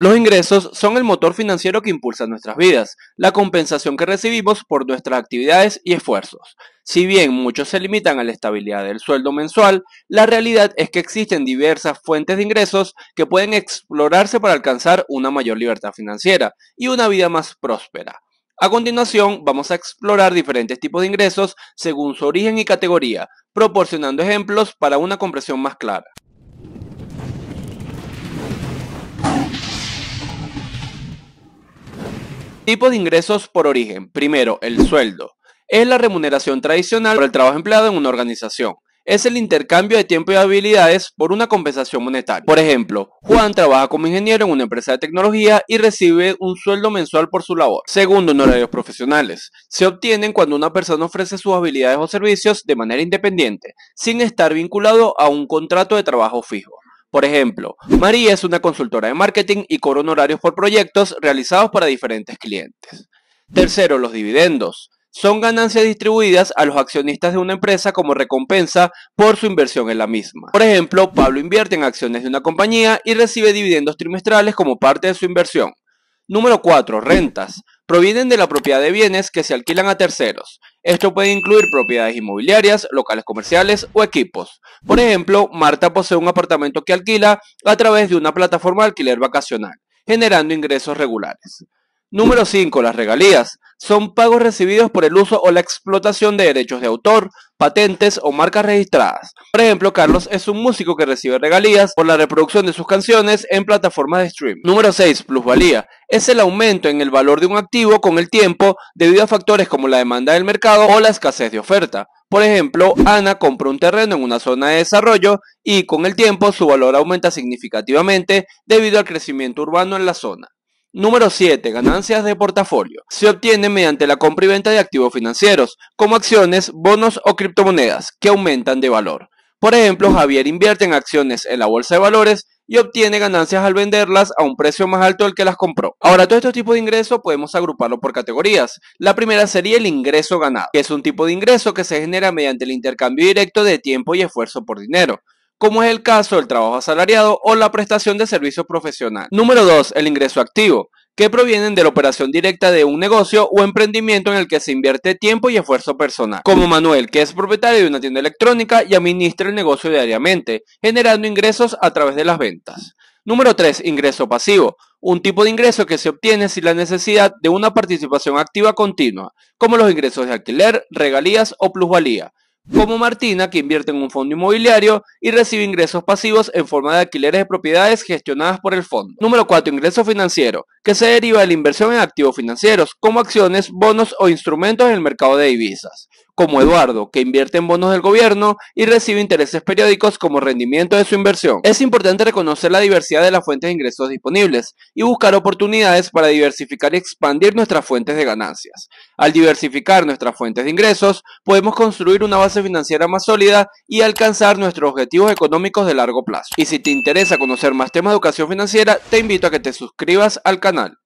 Los ingresos son el motor financiero que impulsa nuestras vidas, la compensación que recibimos por nuestras actividades y esfuerzos. Si bien muchos se limitan a la estabilidad del sueldo mensual, la realidad es que existen diversas fuentes de ingresos que pueden explorarse para alcanzar una mayor libertad financiera y una vida más próspera. A continuación, vamos a explorar diferentes tipos de ingresos según su origen y categoría, proporcionando ejemplos para una comprensión más clara. Tipos de ingresos por origen. Primero, el sueldo. Es la remuneración tradicional por el trabajo empleado en una organización. Es el intercambio de tiempo y habilidades por una compensación monetaria. Por ejemplo, Juan trabaja como ingeniero en una empresa de tecnología y recibe un sueldo mensual por su labor. Segundo, honorarios profesionales. Se obtienen cuando una persona ofrece sus habilidades o servicios de manera independiente, sin estar vinculado a un contrato de trabajo fijo. Por ejemplo, María es una consultora de marketing y cobra honorarios por proyectos realizados para diferentes clientes. Tercero, los dividendos. Son ganancias distribuidas a los accionistas de una empresa como recompensa por su inversión en la misma. Por ejemplo, Pablo invierte en acciones de una compañía y recibe dividendos trimestrales como parte de su inversión. Número 4. Rentas. Provienen de la propiedad de bienes que se alquilan a terceros. Esto puede incluir propiedades inmobiliarias, locales comerciales o equipos. Por ejemplo, Marta posee un apartamento que alquila a través de una plataforma de alquiler vacacional, generando ingresos regulares. Número 5. Las regalías. Son pagos recibidos por el uso o la explotación de derechos de autor, patentes o marcas registradas. Por ejemplo, Carlos es un músico que recibe regalías por la reproducción de sus canciones en plataformas de stream. Número 6. Plusvalía es el aumento en el valor de un activo con el tiempo debido a factores como la demanda del mercado o la escasez de oferta. Por ejemplo, Ana compró un terreno en una zona de desarrollo y con el tiempo su valor aumenta significativamente debido al crecimiento urbano en la zona. Número 7. Ganancias de portafolio. Se obtiene mediante la compra y venta de activos financieros, como acciones, bonos o criptomonedas, que aumentan de valor. Por ejemplo, Javier invierte en acciones en la bolsa de valores y obtiene ganancias al venderlas a un precio más alto del que las compró. Ahora, todo estos tipos de ingresos podemos agruparlo por categorías. La primera sería el ingreso ganado, que es un tipo de ingreso que se genera mediante el intercambio directo de tiempo y esfuerzo por dinero como es el caso del trabajo asalariado o la prestación de servicios profesionales. Número 2. El ingreso activo, que provienen de la operación directa de un negocio o emprendimiento en el que se invierte tiempo y esfuerzo personal, como Manuel, que es propietario de una tienda electrónica y administra el negocio diariamente, generando ingresos a través de las ventas. Número 3. Ingreso pasivo. Un tipo de ingreso que se obtiene sin la necesidad de una participación activa continua, como los ingresos de alquiler, regalías o plusvalía como Martina, que invierte en un fondo inmobiliario y recibe ingresos pasivos en forma de alquileres de propiedades gestionadas por el fondo. Número 4. Ingreso financiero, que se deriva de la inversión en activos financieros, como acciones, bonos o instrumentos en el mercado de divisas como Eduardo, que invierte en bonos del gobierno y recibe intereses periódicos como rendimiento de su inversión. Es importante reconocer la diversidad de las fuentes de ingresos disponibles y buscar oportunidades para diversificar y expandir nuestras fuentes de ganancias. Al diversificar nuestras fuentes de ingresos, podemos construir una base financiera más sólida y alcanzar nuestros objetivos económicos de largo plazo. Y si te interesa conocer más temas de educación financiera, te invito a que te suscribas al canal.